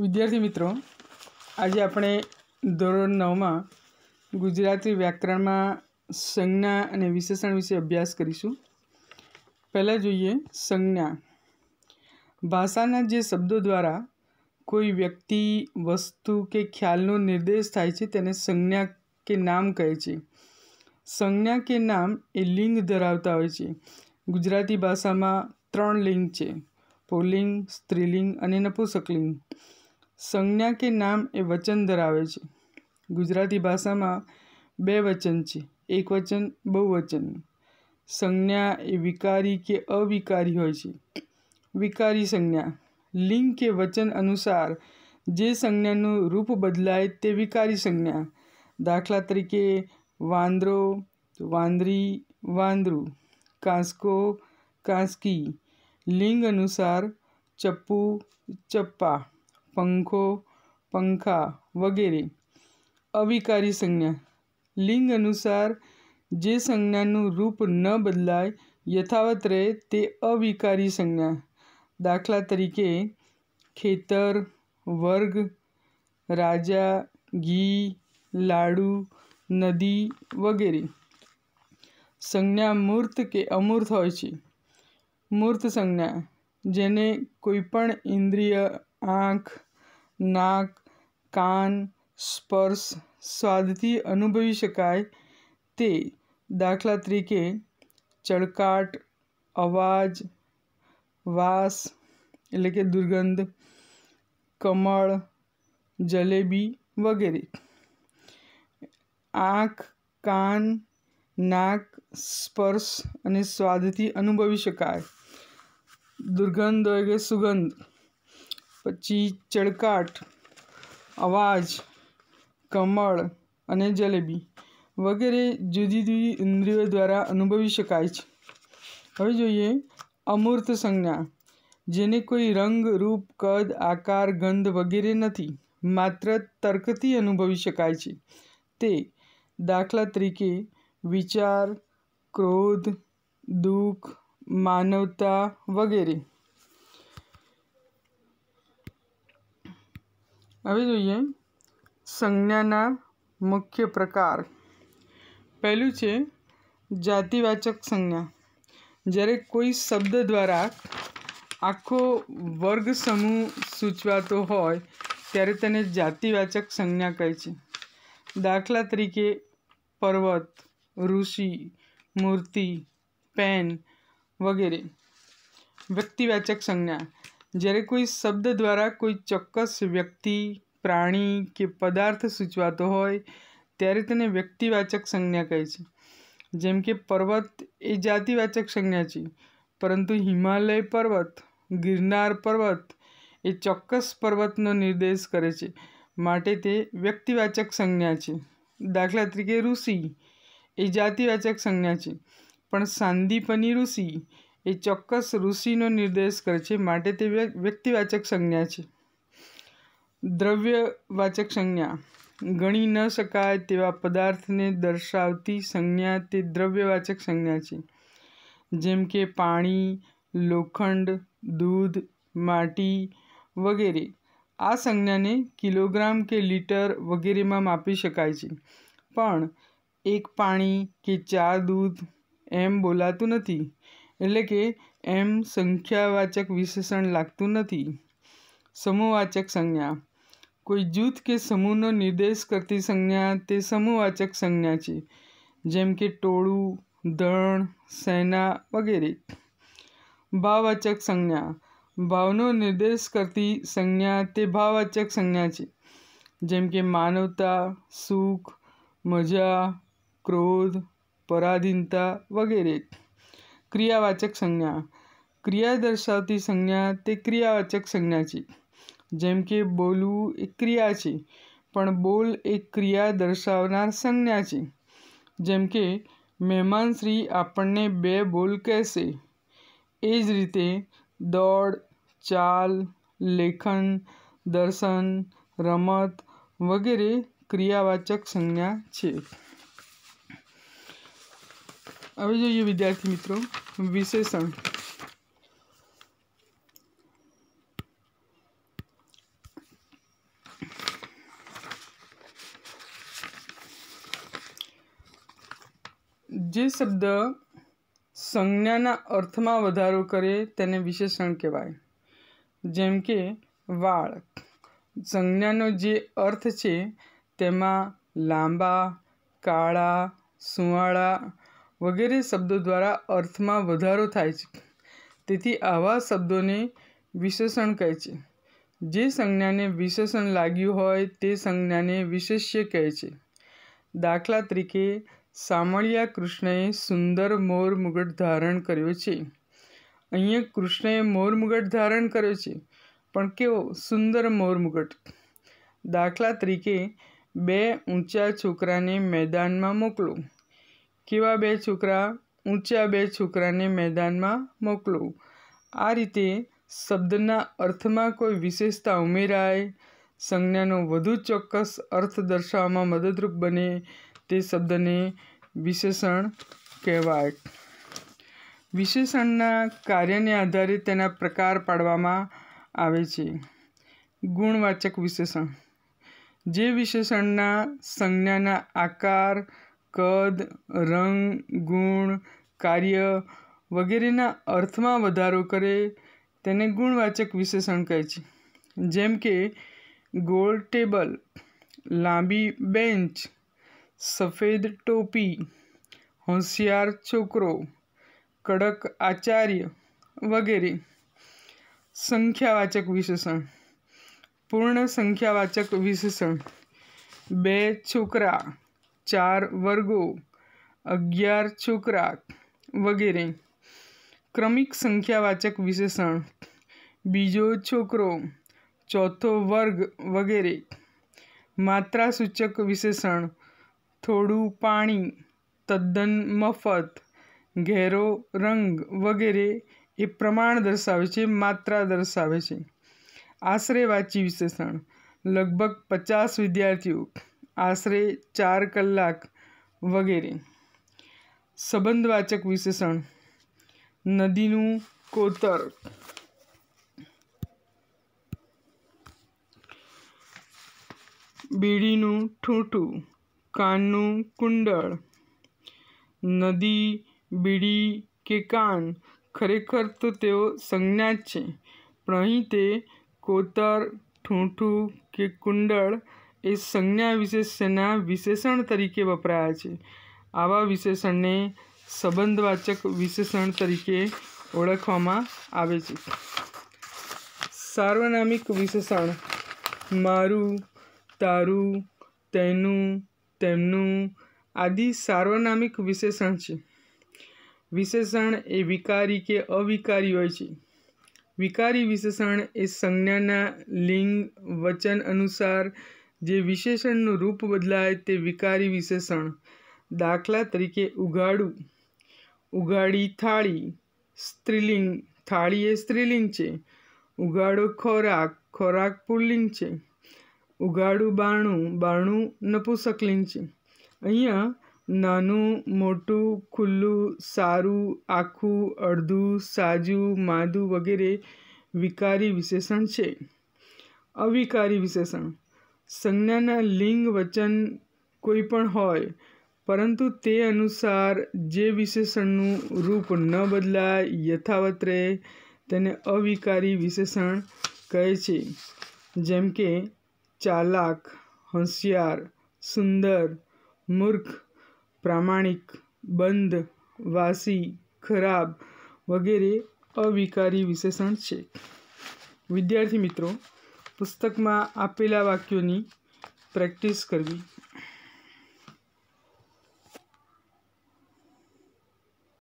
વિદ્યાર્થી મિત્રો આજે આપણે ધોરણ નવમાં ગુજરાતી વ્યાકરણમાં સંજ્ઞા અને વિશેષણ વિશે અભ્યાસ કરીશું પહેલાં જોઈએ સંજ્ઞા ભાષાના જે શબ્દો દ્વારા કોઈ વ્યક્તિ વસ્તુ કે ખ્યાલનો નિર્દેશ થાય છે તેને સંજ્ઞા કે નામ કહે છે સંજ્ઞા કે નામ એ લિંગ ધરાવતા હોય છે ગુજરાતી ભાષામાં ત્રણ લિંગ છે પુલ્લિંગ સ્ત્રીલિંગ અને નપુંસકલિંગ સંજ્ઞા કે નામ એ વચન ધરાવે છે ગુજરાતી ભાષામાં બે વચન છે એક વચન બહુવચન સંજ્ઞા એ વિકારી કે અવિકારી હોય છે વિકારી સંજ્ઞા લિંગ કે વચન અનુસાર જે સંજ્ઞાનું રૂપ બદલાય તે વિકારી સંજ્ઞા દાખલા તરીકે વાંદરો વાંદરી વાંદરું કાંસકો કાંસકી લિંગ અનુસાર ચપ્પુ ચપ્પા પંખો પંખા વગેરે અવિકારી સંજ્ઞા લિંગ અનુસાર જે સંજ્ઞાનું રૂપ ન બદલાય યથાવત રહે તે અવિકારી સંજ્ઞા દાખલા તરીકે ખેતર વર્ગ રાજા ઘી લાડુ નદી વગેરે સંજ્ઞા મૂર્ત કે અમૂર્ત હોય છે મૂર્ત સંજ્ઞા જેને કોઈપણ ઇન્દ્રિય આંખ નાક કાન સ્પર્શ સ્વાદથી અનુભવી શકાય તે દાખલા તરીકે ચળકાટ અવાજ વાસ એટલે કે દુર્ગંધ કમળ જલેબી વગેરે આંખ કાન નાક સ્પર્શ અને સ્વાદથી અનુભવી શકાય દુર્ગંધ હોય કે સુગંધ પછી ચળકાટ અવાજ કમળ અને જલેબી વગેરે જુદી જુદી ઇન્દ્રિયો દ્વારા અનુભવી શકાય છે હવે જોઈએ અમૂર્ત સંજ્ઞા જેને કોઈ રંગ રૂપ કદ આકાર ગંધ વગેરે નથી માત્ર તર્કથી અનુભવી શકાય છે તે દાખલા તરીકે વિચાર ક્રોધ દુઃખ માનવતા વગેરે હવે જોઈએ સંજ્ઞાના મુખ્ય પ્રકાર પહેલું છે જાતિવાચક સંજ્ઞા જ્યારે કોઈ શબ્દ દ્વારા આખો વર્ગ સમૂહ સૂચવાતો હોય ત્યારે તેને જાતિવાચક સંજ્ઞા કહે છે દાખલા તરીકે પર્વત ઋષિ મૂર્તિ પેન વગેરે વ્યક્તિવાચક સંજ્ઞા જ્યારે કોઈ શબ્દ દ્વારા કોઈ ચોક્કસ વ્યક્તિ પ્રાણી કે પદાર્થ સૂચવાતો હોય ત્યારે તેને વ્યક્તિવાચક સંજ્ઞા કહે છે જેમ કે પર્વત એ જાતિવાચક સંજ્ઞા છે પરંતુ હિમાલય પર્વત ગિરનાર પર્વત એ ચોક્કસ પર્વતનો નિર્દેશ કરે છે માટે તે વ્યક્તિવાચક સંજ્ઞા છે દાખલા તરીકે ઋષિ એ જાતિવાચક સંજ્ઞા છે પણ સાંદીપની ઋષિ એ ચોક્કસ ઋષિનો નિર્દેશ કરે છે માટે તે વ્યક્તિવાચક સંજ્ઞા છે દ્રવ્યવાચક સંજ્ઞા ગણી ન શકાય તેવા પદાર્થને દર્શાવતી સંજ્ઞા તે દ્રવ્યવાચક સંજ્ઞા છે જેમ કે પાણી લોખંડ દૂધ માટી વગેરે આ સંજ્ઞાને કિલોગ્રામ કે લીટર વગેરેમાં માપી શકાય છે પણ એક પાણી કે ચાર દૂધ એમ બોલાતું નથી એટલે કે એમ સંખ્યાવાચક વિશેષણ લાગતું નથી સમૂહવાચક સંજ્ઞા કોઈ જૂથ કે સમૂહનો નિર્દેશ કરતી સંજ્ઞા તે સમૂહવાચક સંજ્ઞા છે જેમ કે ટોળું ધણ સેના વગેરે ભાવવાચક સંજ્ઞા ભાવનો નિર્દેશ કરતી સંજ્ઞા તે ભાવવાચક સંજ્ઞા છે જેમ કે માનવતા સુખ મજા ક્રોધ પરાધીનતા વગેરે ક્રિયાવાચક સંજ્ઞા ક્રિયા દર્શાવતી સંજ્ઞા તે ક્રિયાવાચક સંજ્ઞા છે જેમ કે બોલવું એ ક્રિયા છે પણ બોલ એ ક્રિયા દર્શાવનાર સંજ્ઞા છે જેમ કે શ્રી આપણને બે બોલ કહેશે એ જ રીતે દોડ ચાલ લેખન દર્શન રમત વગેરે ક્રિયાવાચક સંજ્ઞા છે હવે જોઈએ વિદ્યાર્થી મિત્રો વિશેષણ જે શબ્દ સંજ્ઞાના અર્થમાં વધારો કરે તેને વિશેષણ કહેવાય જેમ કે વાળ સંજ્ઞાનો જે અર્થ છે તેમાં લાંબા કાળા સુંવાળા વગેરે શબ્દો દ્વારા અર્થમાં વધારો થાય છે તેથી આવા શબ્દોને વિશેષણ કહે છે જે સંજ્ઞાને વિશેષણ લાગ્યું હોય તે સંજ્ઞાને વિશેષ્ય કહે છે દાખલા તરીકે સામળિયા કૃષ્ણએ સુંદર મોર મુગટ ધારણ કર્યો છે અહીંયા કૃષ્ણએ મોર મુગટ ધારણ કર્યો છે પણ કેવો સુંદર મોર મુગટ દાખલા તરીકે બે ઊંચા છોકરાને મેદાનમાં મોકલો કેવા બે છોકરા ઊંચા બે છોકરાને મેદાનમાં મોકલો આ રીતે શબ્દના અર્થમાં કોઈ વિશેષતા ઉમેરાય સંજ્ઞાનો વધુ ચોક્કસ અર્થ દર્શાવવામાં મદદરૂપ બને તે શબ્દને વિશેષણ કહેવાય વિશેષણના કાર્યને આધારે તેના પ્રકાર પાડવામાં આવે છે ગુણવાચક વિશેષણ જે વિશેષણના સંજ્ઞાના આકાર કદ રંગ ગુણ કાર્ય વગેરેના અર્થમાં વધારો કરે તેને ગુણવાચક વિશેષણ કહે છે જેમ કે ગોળ ટેબલ લાંબી બેન્ચ સફેદ ટોપી હોશિયાર છોકરો કડક આચાર્ય વગેરે સંખ્યાવાચક વિશેષણ પૂર્ણ સંખ્યાવાચક વિશેષણ બે છોકરા ચાર વર્ગો અગિયાર છોકરા વગેરે ક્રમિક સંખ્યાવાચક વિશેષણ બીજો છોકરો ચોથો વર્ગ વગેરે માત્રાસૂચક વિશેષણ થોડું પાણી તદ્દન મફત ઘેરો રંગ વગેરે એ પ્રમાણ દર્શાવે છે માત્રા દર્શાવે છે આશ્રયવાચી વિશેષણ લગભગ પચાસ વિદ્યાર્થીઓ આશરે ચાર કલાક વગેરે સંબંધવાચક વિશેષણ નદીનું કોતર બીડીનું ઠૂંઠું કાનનું કુંડળ નદી બીડી કે કાન ખરેખર તો તેઓ સંજ્ઞા છે પણ અહીં તે કોતર ઠૂંઠું કે કુંડળ એ સંજ્ઞા વિશેષના વિશેષણ તરીકે વપરાયા છે આવા વિશેષણને સંબંધવાચક વિશેષણ તરીકે ઓળખવામાં આવે છે સાર્વનામિક વિશેષણ મારું તારું તેનું તેમનું આદિ સાર્વનામિક વિશેષણ છે વિશેષણ એ વિકારી કે અવિકારી હોય છે વિકારી વિશેષણ એ સંજ્ઞાના લિંગ વચન અનુસાર જે વિશેષણનું રૂપ બદલાય તે વિકારી વિશેષણ દાખલા તરીકે ઉઘાડું ઉઘાડી થાળી સ્ત્રીલિંગ થાળી એ સ્ત્રીલિંગ છે ઉઘાડો ખોરાક ખોરાક પુલ્લિંગ છે ઉઘાડું બાણું બાણું નપુસકલિંગ છે અહીંયા નાનું મોટું ખુલ્લું સારું આખું અડધું સાજું માદું વગેરે વિકારી વિશેષણ છે અવિકારી વિશેષણ સંજ્ઞાના લિંગ વચન કોઈ પણ હોય પરંતુ તે અનુસાર જે વિશેષણનું રૂપ ન બદલાય યથાવત રહે તેને અવિકારી વિશેષણ કહે છે જેમ કે ચાલાક હોશિયાર સુંદર મૂર્ખ પ્રામાણિક બંધ વાસી ખરાબ વગેરે અવિકારી વિશેષણ છે વિદ્યાર્થી મિત્રો પુસ્તકમાં આપેલા વાક્યોની પ્રેક્ટિસ કરવી